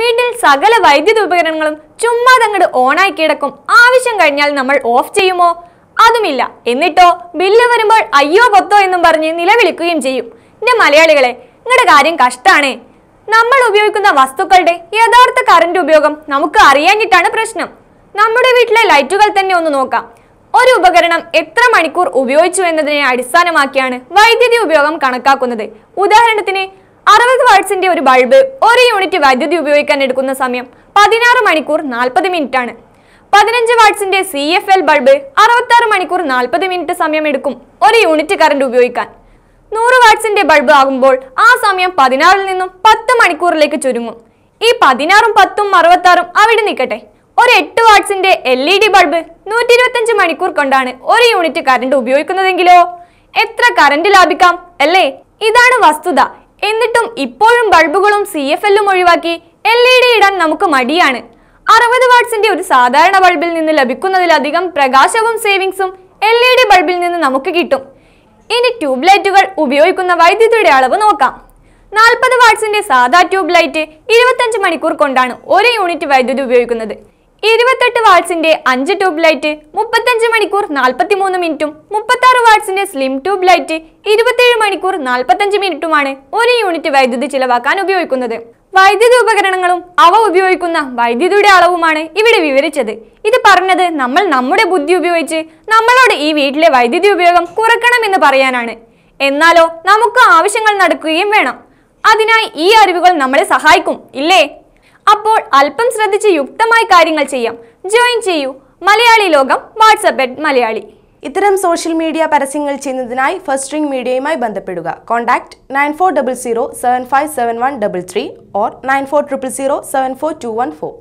വീട്ടിൽ സകല വൈദ്യുത ഉപകരണങ്ങളും ഓൺ ഓണായി കിടക്കും ആവശ്യം കഴിഞ്ഞാൽ നമ്മൾ ഓഫ് ചെയ്യുമോ അതുമില്ല എന്നിട്ടോ ബില്ല് വരുമ്പോൾ അയ്യോ പൊത്തോ എന്നും പറഞ്ഞ് നിലവിളിക്കുകയും ചെയ്യും എന്റെ മലയാളികളെ നിങ്ങളുടെ കാര്യം കഷ്ടാണ് നമ്മൾ ഉപയോഗിക്കുന്ന വസ്തുക്കളുടെ യഥാർത്ഥ കറണ്ട് ഉപയോഗം നമുക്ക് അറിയാനിട്ടാണ് പ്രശ്നം നമ്മുടെ വീട്ടിലെ ലൈറ്റുകൾ തന്നെ ഒന്ന് നോക്കാം ഒരു ഉപകരണം എത്ര മണിക്കൂർ ഉപയോഗിച്ചു എന്നതിനെ അടിസ്ഥാനമാക്കിയാണ് വൈദ്യുതി ഉപയോഗം കണക്കാക്കുന്നത് ഉദാഹരണത്തിന് അറുപത് വാട്ട്സിന്റെ ഒരു ബൾബ് ഒരു യൂണിറ്റ് വൈദ്യുതി ഉപയോഗിക്കാൻ എടുക്കുന്ന സമയം പതിനാറ് മണിക്കൂർ നാൽപ്പത് മിനിറ്റ് ആണ് പതിനഞ്ച് വാട്ട്സിന്റെ സി എഫ് എൽ ബൾബ് ആറ് മണിക്കൂർ നാൽപ്പത് മിനിറ്റ് സമയം എടുക്കും ഒരു യൂണിറ്റ് കറണ്ട് ഉപയോഗിക്കാൻ നൂറ് വാട്ട്സിന്റെ ബൾബ് ആകുമ്പോൾ ആ സമയം പതിനാറിൽ നിന്നും പത്ത് മണിക്കൂറിലേക്ക് ചുരുങ്ങും ഈ പതിനാറും പത്തും ആറും അവിടെ നിൽക്കട്ടെ ഒരു എട്ട് വാട്ട്സിന്റെ എൽ ഇ ഡി ബൾബ് നൂറ്റി ഇരുപത്തഞ്ച് മണിക്കൂർ കൊണ്ടാണ് ഒരു യൂണിറ്റ് കറണ്ട് ഉപയോഗിക്കുന്നതെങ്കിലോ എത്ര കറണ്ട് ലാഭിക്കാം അല്ലേ ഇതാണ് വസ്തുത എന്നിട്ടും ഇപ്പോഴും ബൾബുകളും സി എഫ് എല്ലും ഒഴിവാക്കി എൽ ഇ ഡി ഇടാൻ നമുക്ക് മടിയാണ് അറുപത് വാട്ട്സിന്റെ ഒരു സാധാരണ ബൾബിൽ നിന്ന് ലഭിക്കുന്നതിലധികം പ്രകാശവും സേവിങ്സും എൽ ഇ ഡി ബൾബിൽ നിന്ന് നമുക്ക് കിട്ടും ഇനി ട്യൂബ് ലൈറ്റുകൾ ഉപയോഗിക്കുന്ന വൈദ്യുതിയുടെ അളവ് നോക്കാം നാൽപ്പത് വാട്ട്സിന്റെ സാധാ ട്യൂബ് ലൈറ്റ് ഇരുപത്തഞ്ച് മണിക്കൂർ കൊണ്ടാണ് ഒരു യൂണിറ്റ് വൈദ്യുതി ഉപയോഗിക്കുന്നത് ഇരുപത്തെട്ട് വാട്സിന്റെ അഞ്ച് ട്യൂബ് ലൈറ്റ് മുപ്പത്തഞ്ച് മണിക്കൂർ മൂന്ന് മിനിറ്റും ആറ് വാട്സിന്റെ സ്ലിം ട്യൂബ് ലൈറ്റ് ഇരുപത്തിയേഴ് മണിക്കൂർ നാൽപ്പത്തഞ്ച് മിനിറ്റുമാണ് ഒരു യൂണിറ്റ് വൈദ്യുതി ചിലവാക്കാൻ ഉപയോഗിക്കുന്നത് വൈദ്യുതി ഉപകരണങ്ങളും അവ ഉപയോഗിക്കുന്ന വൈദ്യുതിയുടെ അളവുമാണ് ഇവിടെ വിവരിച്ചത് ഇത് പറഞ്ഞത് നമ്മൾ നമ്മുടെ ബുദ്ധി ഉപയോഗിച്ച് നമ്മളോട് ഈ വീട്ടിലെ വൈദ്യുതി ഉപയോഗം എന്ന് പറയാനാണ് എന്നാലോ നമുക്ക് ആവശ്യങ്ങൾ നടക്കുകയും വേണം അതിനായി ഈ അറിവുകൾ നമ്മളെ സഹായിക്കും ഇല്ലേ അപ്പോൾ അല്പം ശ്രദ്ധിച്ച് യുക്തമായി കാര്യങ്ങൾ ചെയ്യാം ജോയിൻ ചെയ്യൂ മലയാളി ലോകം വാട്സപ്പ് എഡ് മലയാളി ഇത്തരം സോഷ്യൽ മീഡിയ പരസ്യങ്ങൾ ചെയ്യുന്നതിനായി ഫസ്റ്റ് റിംഗ് മീഡിയയുമായി ബന്ധപ്പെടുക contact nine four double zero seven five seven one double three or nine four triple zero seven four two one four